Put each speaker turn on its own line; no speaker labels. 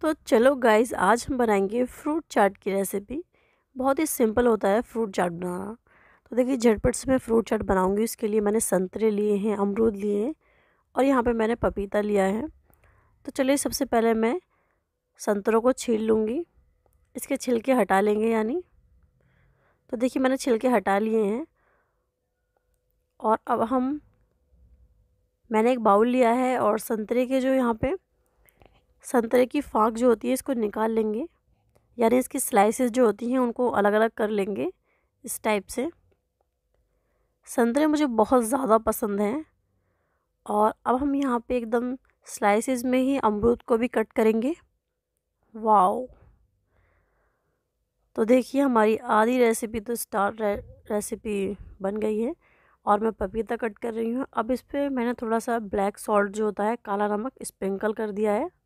तो चलो गाइस आज हम बनाएंगे फ्रूट चाट की रेसिपी बहुत ही सिंपल होता है फ्रूट चाट बनाना तो देखिए झटपट से मैं फ्रूट चाट बनाऊंगी इसके लिए मैंने संतरे लिए हैं अमरूद लिए हैं और यहाँ पे मैंने पपीता लिया है तो चलिए सबसे पहले मैं संतरों को छील लूँगी इसके छिलके हटा लेंगे यानी तो देखिए मैंने छिलके हटा लिए हैं और अब हम मैंने एक बाउल लिया है और संतरे के जो यहाँ पर संतरे की फाँक जो होती है इसको निकाल लेंगे यानी इसकी स्लाइसेस जो होती हैं उनको अलग अलग कर लेंगे इस टाइप से संतरे मुझे बहुत ज़्यादा पसंद हैं और अब हम यहाँ पे एकदम स्लाइसेस में ही अमरूद को भी कट करेंगे वाओ तो देखिए हमारी आधी रेसिपी तो स्टार रे, रेसिपी बन गई है और मैं पपीता कट कर रही हूँ अब इस पर मैंने थोड़ा सा ब्लैक सॉल्ट जो होता है काला नमक स्प्रिंकल कर दिया है